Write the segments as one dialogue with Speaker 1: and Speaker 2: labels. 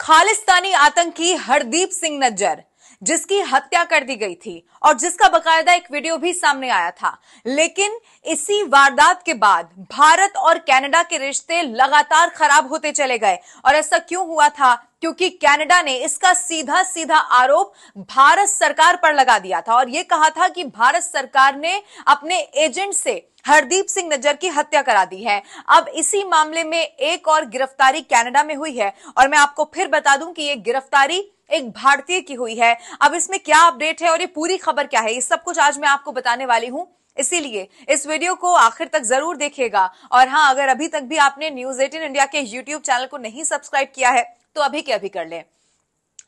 Speaker 1: खालिस्तानी आतंकी हरदीप सिंह नज्जर जिसकी हत्या कर दी गई थी और जिसका बकायदा एक वीडियो भी सामने आया था लेकिन इसी वारदात के बाद भारत और कनाडा के रिश्ते लगातार खराब होते चले गए और ऐसा क्यों हुआ था क्योंकि कनाडा ने इसका सीधा सीधा आरोप भारत सरकार पर लगा दिया था और यह कहा था कि भारत सरकार ने अपने एजेंट से हरदीप सिंह नज्जर की हत्या करा दी है अब इसी मामले में एक और गिरफ्तारी कनाडा में हुई है और मैं आपको फिर बता दूं कि यह गिरफ्तारी एक भारतीय की हुई है अब इसमें क्या अपडेट है और ये पूरी खबर क्या है ये सब कुछ आज मैं आपको बताने वाली हूं इसीलिए इस वीडियो को आखिर तक जरूर देखिएगा और हाँ अगर अभी तक भी आपने न्यूज एटीन इंडिया के यूट्यूब चैनल को नहीं सब्सक्राइब किया है तो अभी के अभी कर लें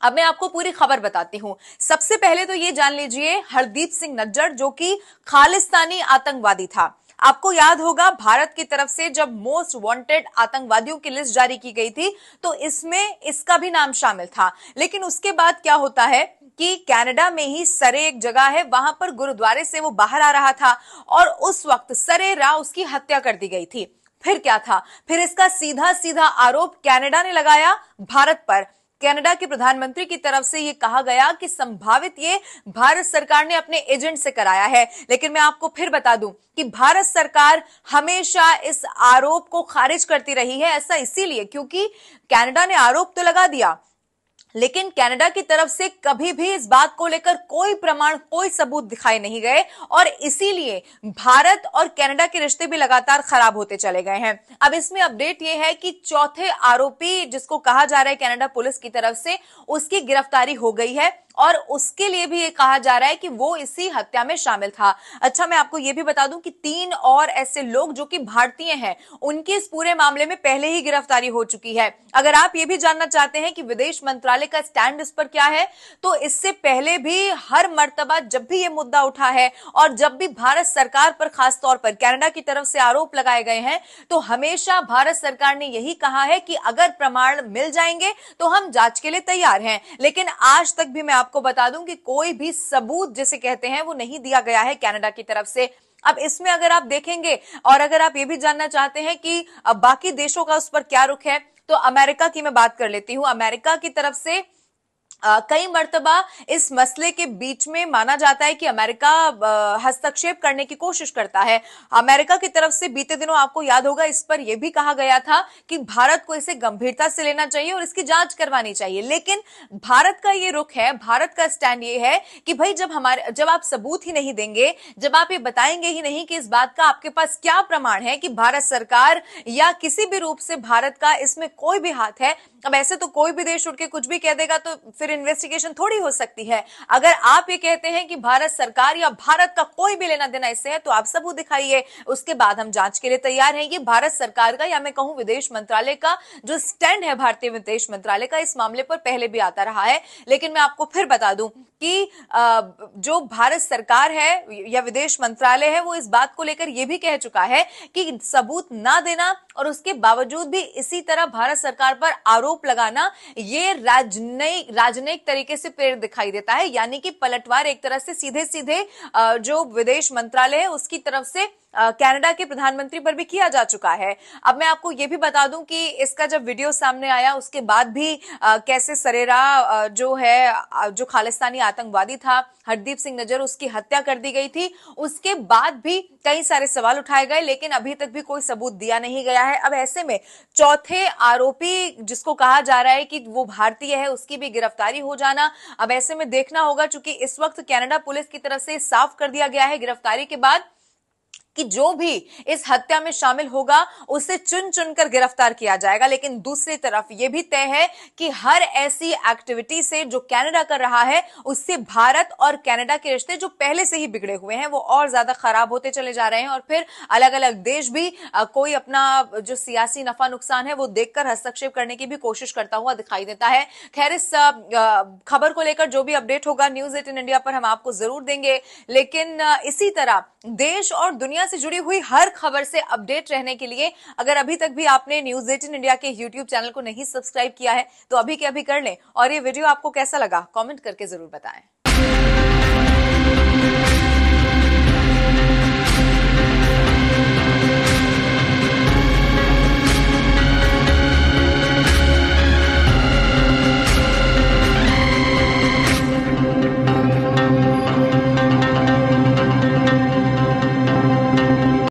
Speaker 1: अब मैं आपको पूरी खबर बताती हूं सबसे पहले तो ये जान लीजिए हरदीप सिंह नज्जर जो कि खालिस्तानी आतंकवादी था आपको याद होगा भारत की तरफ से जब मोस्ट वांटेड आतंकवादियों की लिस्ट जारी की गई थी तो इसमें इसका भी नाम शामिल था लेकिन उसके बाद क्या होता है कि कनाडा में ही सरे एक जगह है वहां पर गुरुद्वारे से वो बाहर आ रहा था और उस वक्त सरे रा उसकी हत्या कर दी गई थी फिर क्या था फिर इसका सीधा सीधा आरोप कनाडा ने लगाया भारत पर कनाडा के प्रधानमंत्री की तरफ से ये कहा गया कि संभावित ये भारत सरकार ने अपने एजेंट से कराया है लेकिन मैं आपको फिर बता दूं कि भारत सरकार हमेशा इस आरोप को खारिज करती रही है ऐसा इसीलिए क्योंकि कनाडा ने आरोप तो लगा दिया लेकिन कनाडा की तरफ से कभी भी इस बात को लेकर कोई प्रमाण कोई सबूत दिखाए नहीं गए और इसीलिए भारत और कनाडा के रिश्ते भी लगातार खराब होते चले गए हैं अब इसमें अपडेट यह है कि चौथे आरोपी जिसको कहा जा रहा है कनाडा पुलिस की तरफ से उसकी गिरफ्तारी हो गई है और उसके लिए भी ये कहा जा रहा है कि वो इसी हत्या में शामिल था अच्छा मैं आपको ये भी बता दूं कि तीन और ऐसे लोग जो कि भारतीय हैं उनकी इस पूरे मामले में पहले ही गिरफ्तारी हो चुकी है अगर आप ये भी जानना चाहते हैं कि विदेश मंत्रालय का स्टैंड इस पर क्या है तो इससे पहले भी हर मरतबा जब भी ये मुद्दा उठा है और जब भी भारत सरकार पर खासतौर पर कैनेडा की तरफ से आरोप लगाए गए हैं तो हमेशा भारत सरकार ने यही कहा है कि अगर प्रमाण मिल जाएंगे तो हम जांच के लिए तैयार हैं लेकिन आज तक भी मैं आपको बता दूं कि कोई भी सबूत जिसे कहते हैं वो नहीं दिया गया है कनाडा की तरफ से अब इसमें अगर आप देखेंगे और अगर आप ये भी जानना चाहते हैं कि बाकी देशों का उस पर क्या रुख है तो अमेरिका की मैं बात कर लेती हूं अमेरिका की तरफ से कई मरतबा इस मसले के बीच में माना जाता है कि अमेरिका हस्तक्षेप करने की कोशिश करता है अमेरिका की तरफ से बीते दिनों आपको याद होगा इस पर यह भी कहा गया था कि भारत को इसे गंभीरता से लेना चाहिए और इसकी जांच करवानी चाहिए लेकिन भारत का ये रुख है भारत का स्टैंड ये है कि भाई जब हमारे जब आप सबूत ही नहीं देंगे जब आप ये बताएंगे ही नहीं कि इस बात का आपके पास क्या प्रमाण है कि भारत सरकार या किसी भी रूप से भारत का इसमें कोई भी हाथ है अब ऐसे तो कोई भी देश उठ के कुछ भी कह देगा तो फिर इन्वेस्टिगेशन थोड़ी हो सकती है अगर आप ये कहते हैं कि भारत सरकार या भारत का कोई भी लेना देना इससे है तो आप सबूत दिखाइए उसके बाद हम जांच के लिए तैयार हैं ये भारत सरकार का या मैं कहूं विदेश मंत्रालय का जो स्टैंड है भारतीय विदेश मंत्रालय का इस मामले पर पहले भी आता रहा है लेकिन मैं आपको फिर बता दूं कि जो भारत सरकार है या विदेश मंत्रालय है वो इस बात को लेकर यह भी कह चुका है कि सबूत ना देना और उसके बावजूद भी इसी तरह भारत सरकार पर आरोप आरोप लगाना ये राजनयिक राजनयिक तरीके से प्रेरित दिखाई देता है यानी कि पलटवार एक तरह से सीधे सीधे जो विदेश मंत्रालय है उसकी तरफ से कनाडा के प्रधानमंत्री पर भी किया जा चुका है अब मैं आपको ये भी बता दूं कि इसका जब वीडियो सामने आया उसके बाद भी आ, कैसे सरेरा जो है जो खालिस्तानी आतंकवादी था हरदीप सिंह नजर उसकी हत्या कर दी गई थी उसके बाद भी कई सारे सवाल उठाए गए लेकिन अभी तक भी कोई सबूत दिया नहीं गया है अब ऐसे में चौथे आरोपी जिसको कहा जा रहा है कि वो भारतीय है उसकी भी गिरफ्तारी हो जाना अब ऐसे में देखना होगा चूंकि इस वक्त कैनेडा पुलिस की तरफ से साफ कर दिया गया है गिरफ्तारी के बाद कि जो भी इस हत्या में शामिल होगा उसे चुन चुनकर गिरफ्तार किया जाएगा लेकिन दूसरी तरफ यह भी तय है कि हर ऐसी एक्टिविटी से जो कनाडा कर रहा है उससे भारत और कनाडा के रिश्ते जो पहले से ही बिगड़े हुए हैं वो और ज्यादा खराब होते चले जा रहे हैं और फिर अलग अलग देश भी कोई अपना जो सियासी नफा नुकसान है वो देखकर हस्तक्षेप करने की भी कोशिश करता हुआ दिखाई देता है खैर इस खबर को लेकर जो भी अपडेट होगा न्यूज एट इंडिया पर हम आपको जरूर देंगे लेकिन इसी तरह देश और दुनिया दुनिया से जुड़ी हुई हर खबर से अपडेट रहने के लिए अगर अभी तक भी आपने न्यूज एटीन इंडिया के यूट्यूब चैनल को नहीं सब्सक्राइब किया है तो अभी के अभी कर लें और ये वीडियो आपको कैसा लगा कॉमेंट करके जरूर बताएं